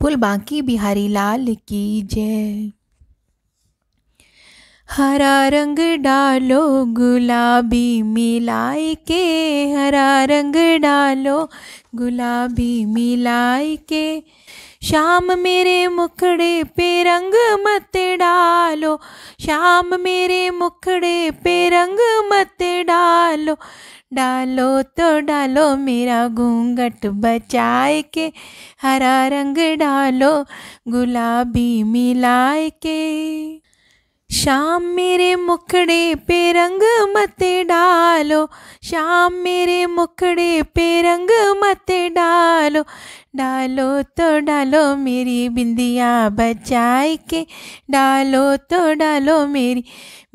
पुल बांकी बिहारी लाल की जय हरा रंग डालो गुलाबी मिलाए के हरा रंग डालो गुलाबी मिलाए के शाम मेरे मुखड़े पे रंग मत डालो शाम मेरे मुखड़े पे रंग मत डालो डालो तो डालो मेरा घूंघट बचाए के हरा रंग डालो गुलाबी मिलाए के शाम मेरे मुखड़े पे रंग मत डालो शाम मेरे मुखड़े पे रंग मत डालो डालो तो डालो मेरी बिंदिया बचाई के डालो तो डालो मेरी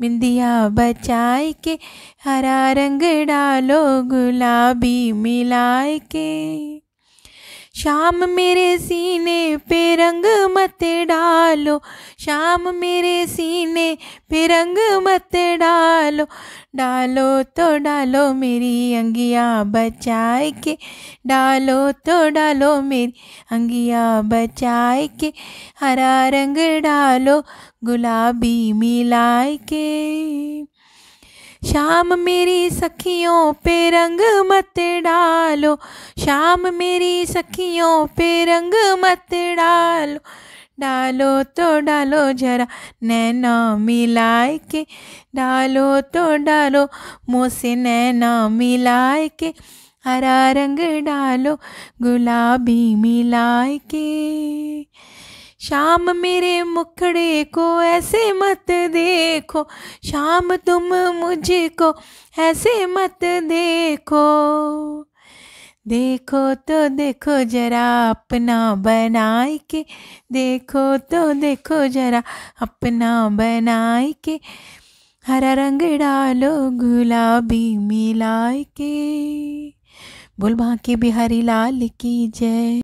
बिंदिया बचाए के हरा रंग डालो गुलाबी मिलाए के शाम मेरे सीने पे रंग मत डालो शाम मेरे सीने पे रंग मत डालो डालो तो डालो मेरी अंगिया बचाए के डालो तो डालो मेरी अंगिया बचाए के हरा रंग डालो गुलाबी मिलाए के शाम मेरी सखियों पे रंग मत डालो शाम मेरी सखियों पे रंग मत डालो डालो तो डालो जरा नैना मिलाए के डालो तो डालो मुँह नैना मिलाए के हरा रंग डालो गुलाबी मिलाए के शाम मेरे मुखड़े को ऐसे मत देखो शाम तुम मुझको ऐसे मत देखो देखो तो देखो जरा अपना बनाए के देखो तो देखो जरा अपना बनाए के हरा रंग डालो गुलाबी मिलाए के बोल बाकी बिहारी लाल की जय